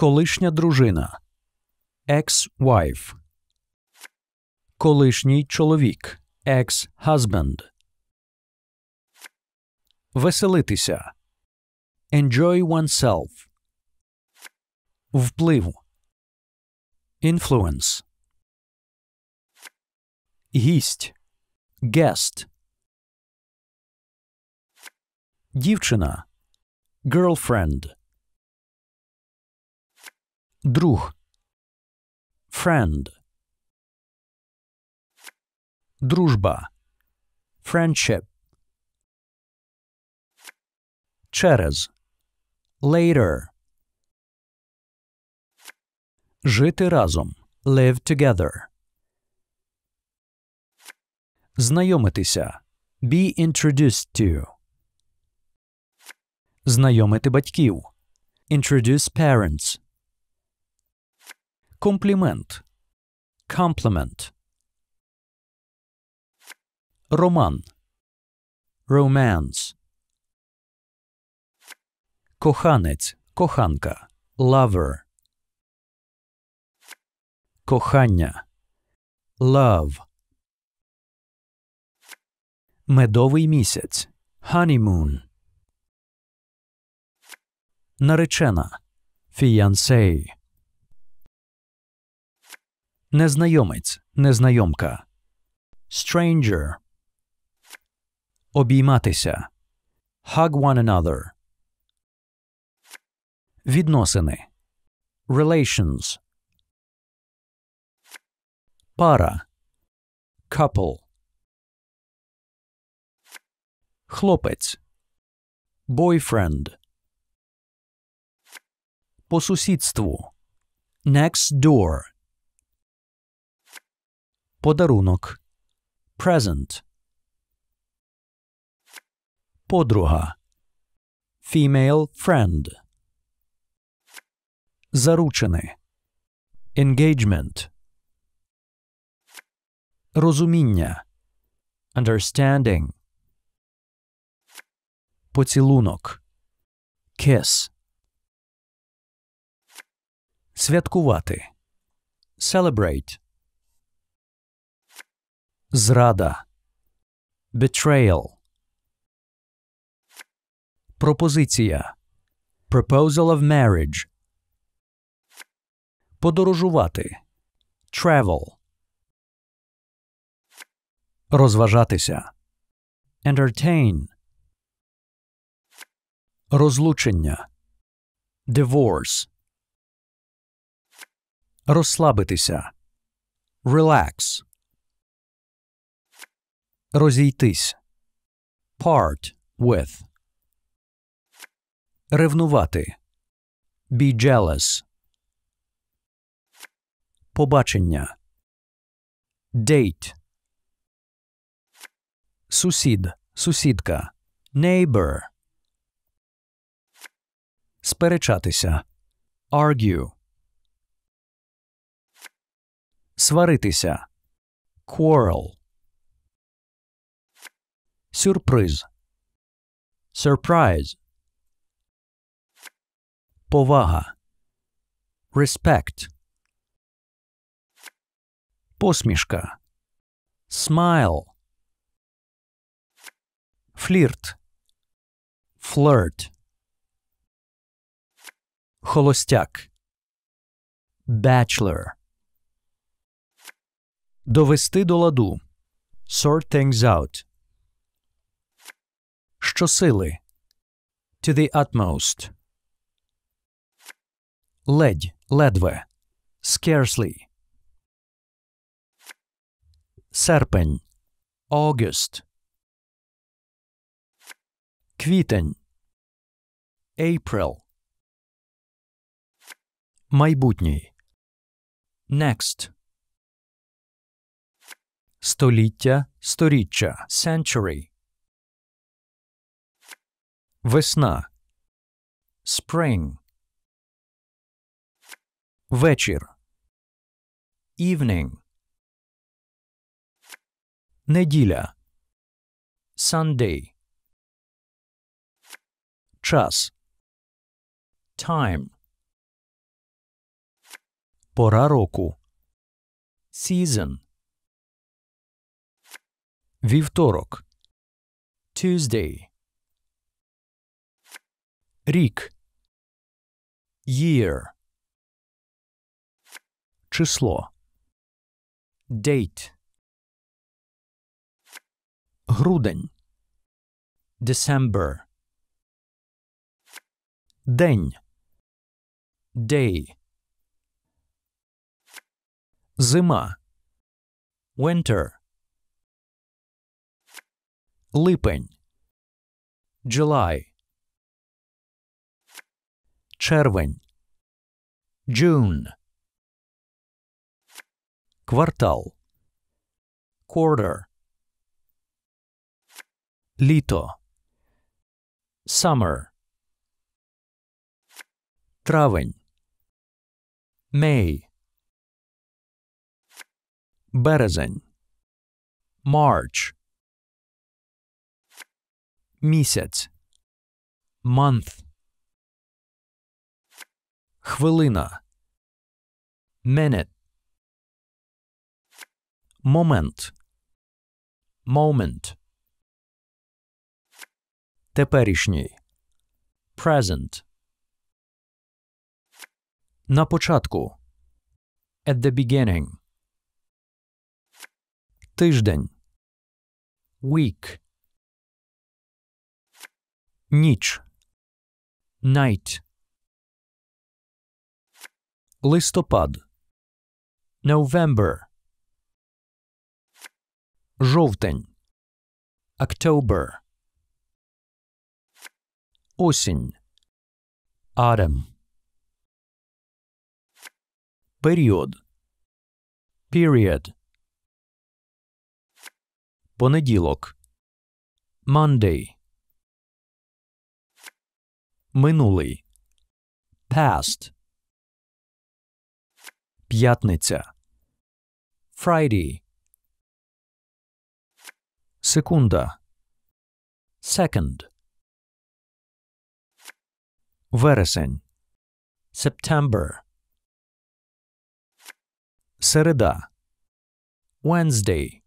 Колишня дружина, Екс вайф. Колишній чоловік, Екс хазбенд. Веселитися. Enjoy oneself. Вплив. Influence. Гість. Guest. Дівчина. Girlfriend. Друг. Friend. Дружба. Friendship. Через. Later. Жити разом. Live together. Знайомитися. Be introduced to. Знайомити батьків. Introduce parents. Комплімент. Compliment. Роман. Романс. Коханець. Коханка. Лавер. Кохання. Лав. Медовий місяць. Ханімун. Наречена. Fiancé незнайомець, незнайомка, stranger, обійматися, hug one another, відносини, relations, пара, couple, хлопець, boyfriend, по сусідству, next door. Подарунок. Present. Подруга. Female friend. Заручений. Engagement. Розуміння. Understanding. Поцілунок. Kiss. Святкувати. Celebrate. Зрада Betrayal Пропозиція Proposal of marriage Подорожувати Travel Розважатися Entertain Розлучення Divorce Розслабитися Relax Розійтись. Part with. Ревнувати. Be jealous. Побачення. Date. Сусід. Сусідка. Neighbor. Сперечатися. Argue. Сваритися. Quarrel. Сюрприз. Surprise. Повага. Respect. Посмішка. Smile. Флірт. Flirt. Холостяк. Bachelor. Довести до ладу. Sort things out щосили to the utmost. Ледь, ледве. Scarcely. Серпень. August. Квітень. April. Майбутній. Next. Століття, сторіччя. Century. Весна. Spring. Вечір. Evening. Неділя. Sunday. Час. Time. Пора року. Season. Вівторок. Tuesday. Рік. Year. Число. Date. Грудень. December. День. Day. Зима. Winter. Липень. July. червень, June. Квартал. Quarter. Літо. Summer. Травень. May. Березень. March. Місяць. Month. Хвилина. Minute. Момент. Moment. Теперішній. Present. На початку. At the beginning. Тиждень. Week. Ніч. Night. Листопад. November. Жовтень. October. Осінь. Арем. Період. Period. Понеділок. Monday. Минулий. Past. П'ятниця. Friday. Секунда. Second. Вересень. September. Середа. Wednesday.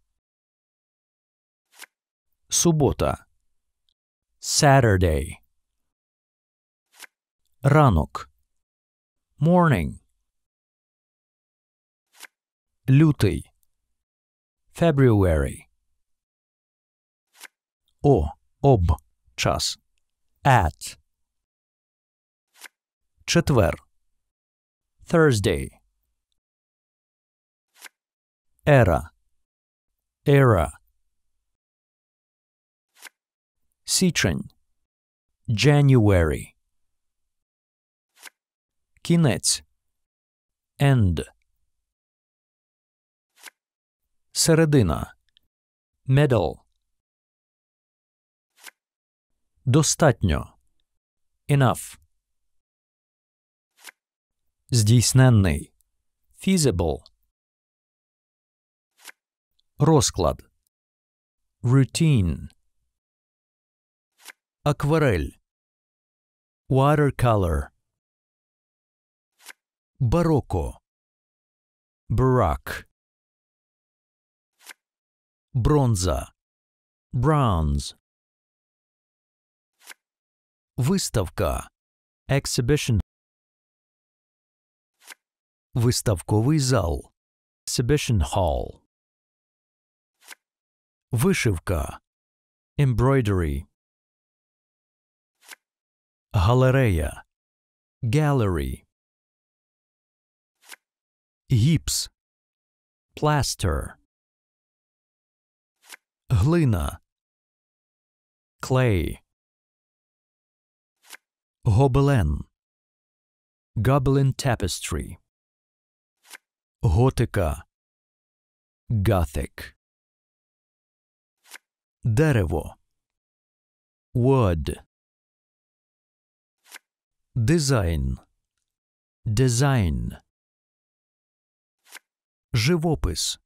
Субота. Saturday. Ранок. Morning лютий, February. О, об, час. At. Четвер. Thursday. Era. Era. Citrin. January. Кінець. End. середина, middle. Достатньо. Enough. Здійсненний. Feasible. Розклад. Routine. Акварель. Watercolor. Бароко. Барак. Бронза. Bronze. Виставка. Exhibition. Виставковий зал. Exhibition hall. Вишивка. Embroidery. Галерея. Gallery. Гіпс. Plaster глина, клей, гобелен, goblin tapestry, готика, gothic, дерево, wood, дизайн, design, живопис,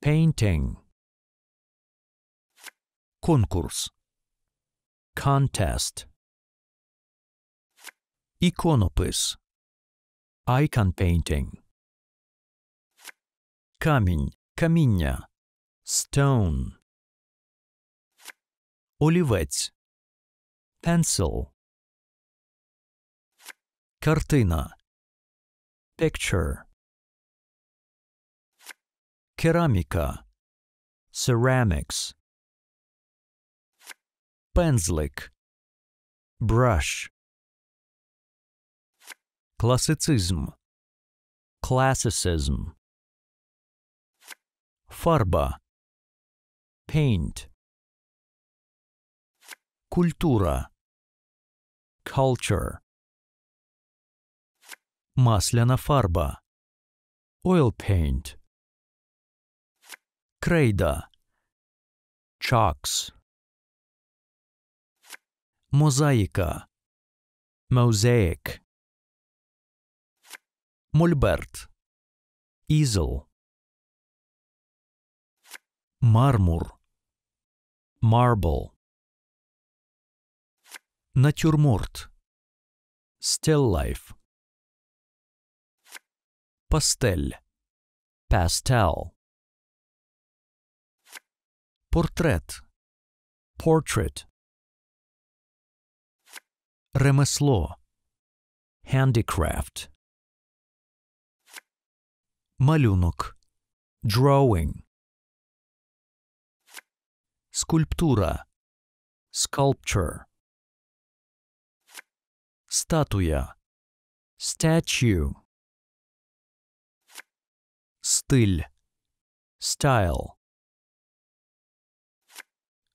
painting, Konkurs. Contest. Иконопис. Icon painting. Камінь, каміння. Stone. Олівець. Pencil. Картина. Picture. Кераміка. Ceramics. Пензлик. Brush. Класицизм. Classicism. Фарба. Paint. Культура. Culture. Масляна фарба. Oil paint. Крейда. Chalks мозаїка, mosaic, мольберт, easel, мармур, marble, натюрморт, still life, пастель, pastel, портрет, portrait Ремесло, handicraft, малюнок, drawing, скульптура, sculpture, статуя, statue, стиль, style,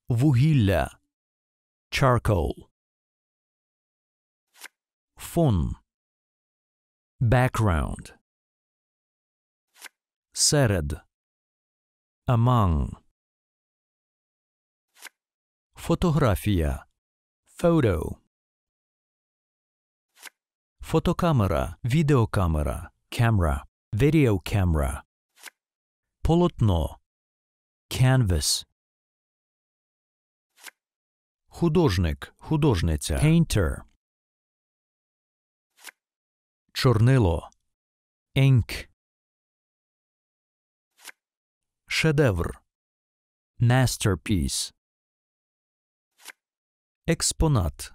вугілля, charcoal. fun. Background Sered Among Фотографія Photo Фотокамера, відеокамера, camera, video camera. Полотно canvas. Художник, художниця painter Чорнило. Еньк. Шедевр. Masterpiece. Експонат.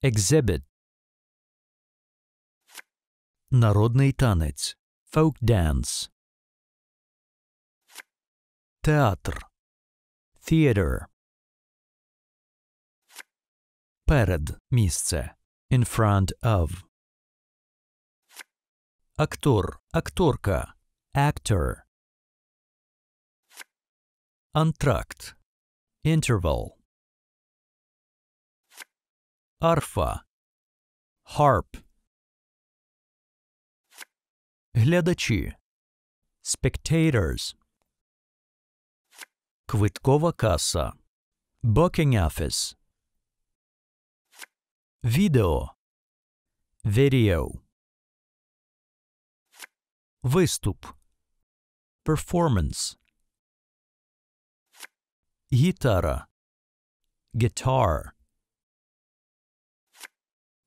Exhibit. Народний танець. Folk dance. Театр. Theater. Перед місце. In front of. Актор, акторка, actor. Антракт, interval. Арфа, harp. Глядачі, spectators. Квиткова каса, booking office. video. video. Виступ, performance, гітара, guitar,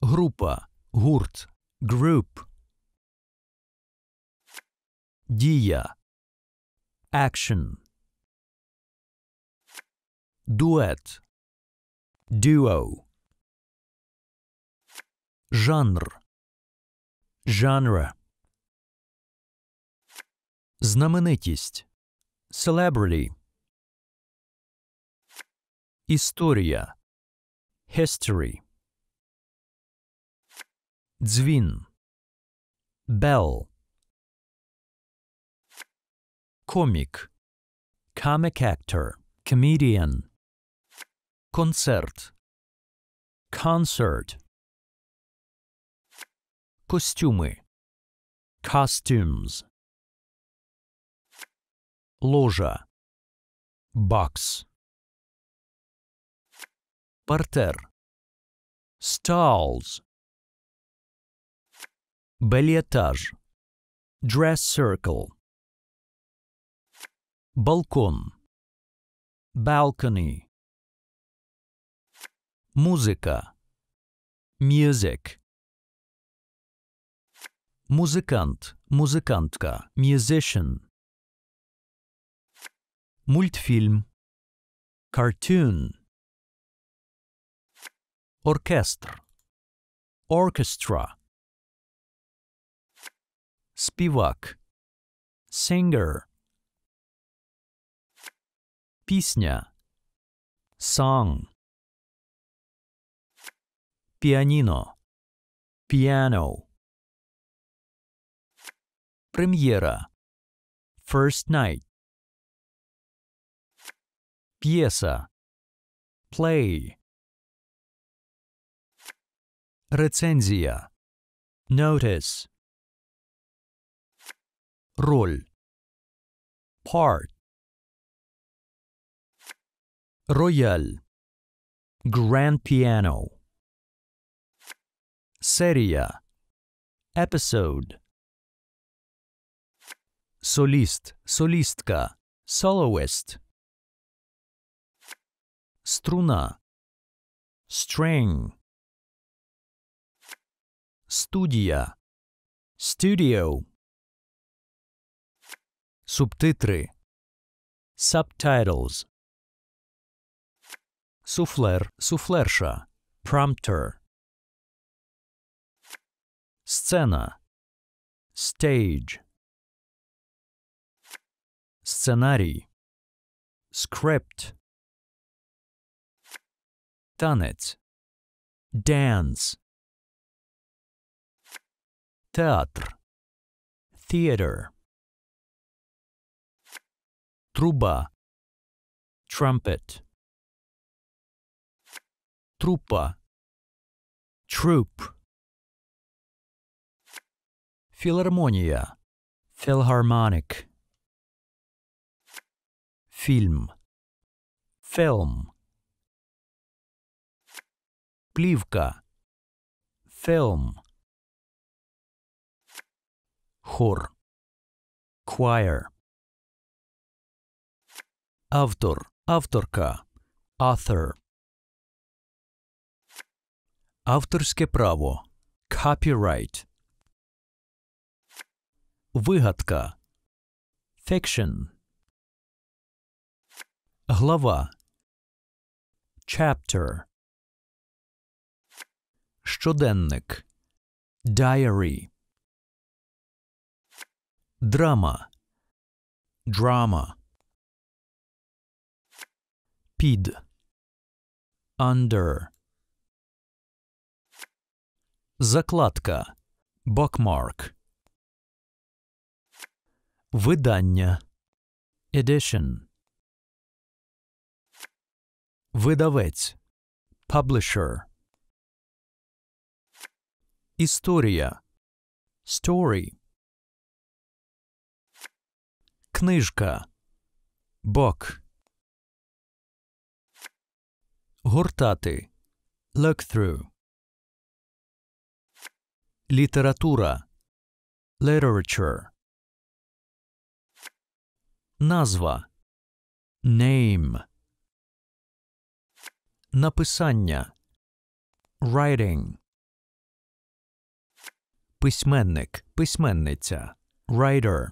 група, гурт, group, дія, action, дует, duo, жанр, genre Знаменитість Celebrity Історія History Дзвін Bell Комік Comic actor Comedian Концерт Concert Костюми Costumes ложа, бакс, партер, stalls, бельетаж, dress circle, балкон, balcony, музыка, music, музыкант, музыкантка, musician, мультфильм, cartoon, оркестр, orchestra, співак, singer, пісня, song, піаніно, piano, прем'єра, first night, Пьеса. Play. Рецензия. Notice. Роль. Part. Рояль. Grand piano. Серия. Episode. Солист, солистка, soloist. Струна. String. Студия. Studio. Субтитры. Subtitles. Суфлер, суфлерша. Prompter. Сцена. Stage. Сценарий. Script. Танець. Dance. Театр. Theater. Труба. Trumpet. Трупа. Troop. Филармония. Philharmonic. Film. Film. Плівка. Film. Хор. Choir. Автор. Авторка. Author. Авторське право. Copyright. Вигадка. Fiction. Глава. Chapter. Щоденник Diary Драма Драма. Під Under Закладка Bookmark Видання Edition Видавець Publisher Історія Story Книжка Бок Гортати Look through Література Literature Назва Name Написання Writing письменник, письменниця, writer.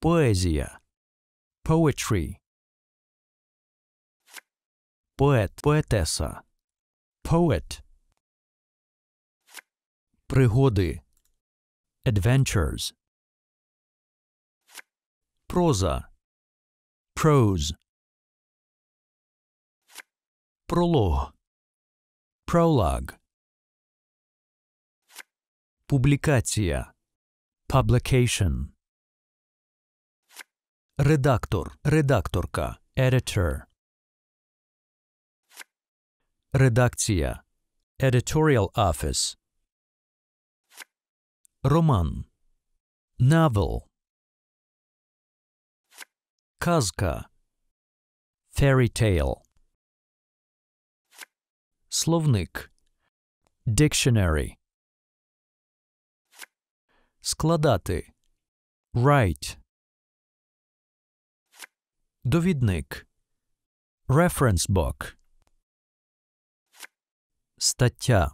Поезія, poetry. Поет, поетеса, poet. Пригоди, adventures. Проза, prose. Пролог, prologue. Публікація publication. Редактор. Редакторка. Editor. Редакція. Editorial office. Роман. Novel. Казка. Fairy tale. Словник. Dictionary. складати. Write. Довідник. Reference book. Стаття.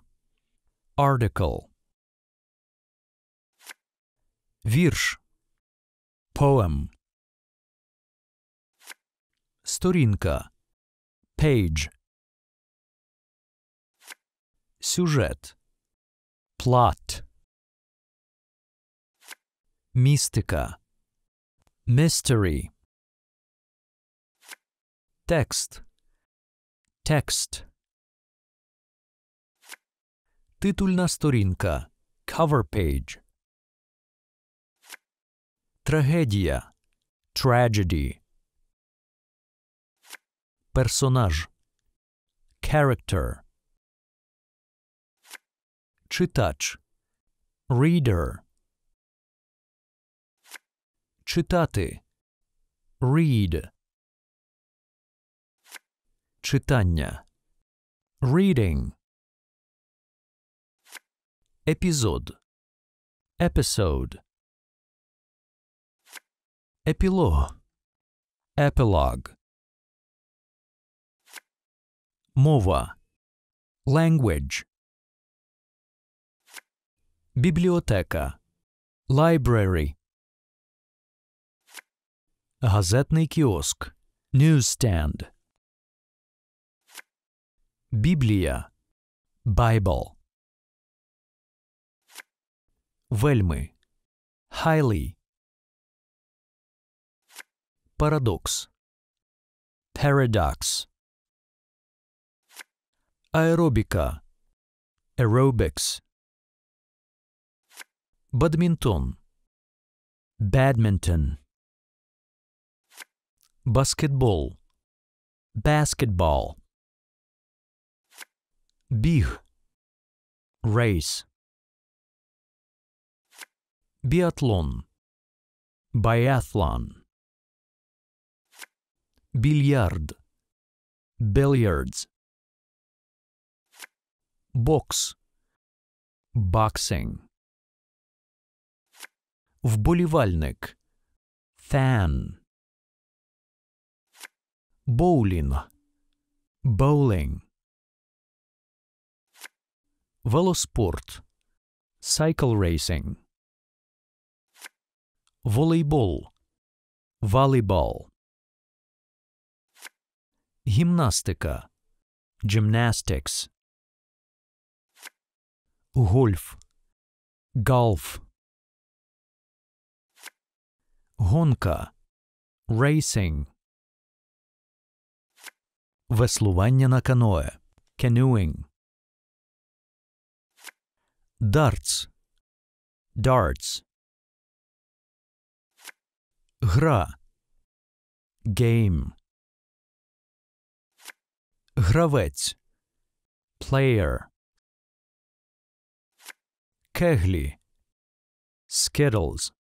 Article. Вірш. Poem. Сторінка. Page. Сюжет. Plot. Mystica Mystery Text Text Титульна сторінка Cover page Трагедія Tragedy Персонаж Character Читач Reader Читати. Read. Читання. Reading. Епізод. Episode. Епілог. Epilogue. Мова. Language. Бібліотека. Library. Газетний кіоск, Newsstand Біблія Bible Вельми Highly Парадокс Paradox Аеробіка Aerobics Бадмінтон Badminton Баскетбол. Basketball. Бег. Race. Биатлон. Biathlon. Бильярд. Billiards. Бокс. Boxing. Вболівальник. Fan. Bowling. Bowling. Velosport, Cycle racing. Volleyball, Volleyball. Гімнастика. Gymnastics. Гольф. Golf. Гонка. Racing. Веслування на каное. Canoeing. Darts. Darts. Гра. Game. Гравець. Player. Кеглі. Skittles.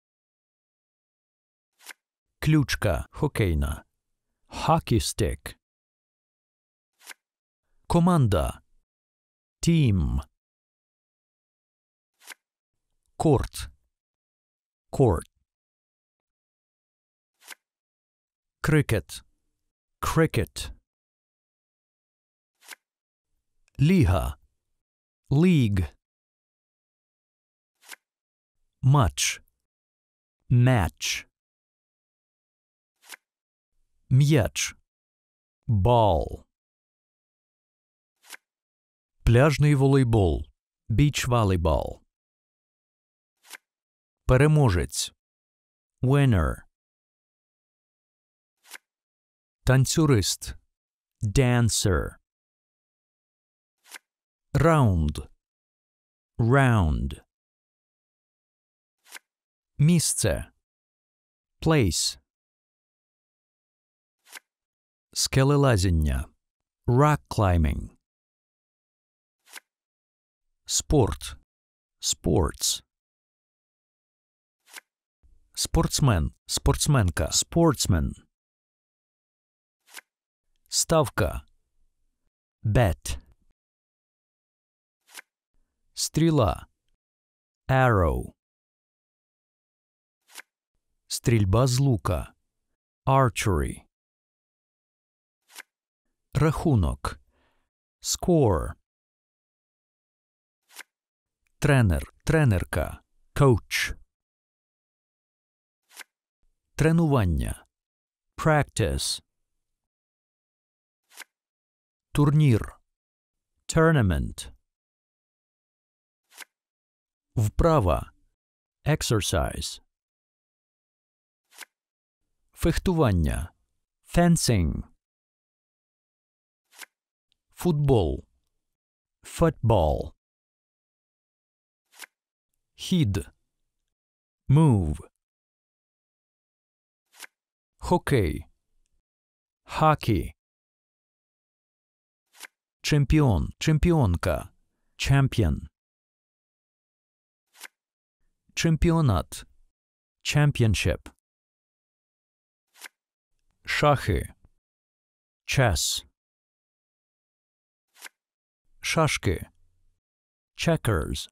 Ключка хокейна. Hockey stick. Команда. Team. court, Court. Cricket. Cricket. Liha. League. Much. Match. Мяч. Ball. Пляжний волейбол. Beach volleyball. Переможець. Winner. Танцюрист. Dancer. Раунд. Round. Місце. Place. Скелелазіння. Rock climbing. Спорт. Sports. Спортсмен. Спортсменка. спортсмен. Ставка. Бет. Стріла. Arrow. Стрільба з лука. Archery. Рахунок. Score. Trener, тренерка, coach. Тренування. Practice. Турнір. Tournament. Вправа. Exercise. Фехтування. Fencing. Футбол. Football. Heed. move. Hockey, hockey. Champion. Championka. champion. Чемпионат, championship. Шахи, chess. Шашки, checkers.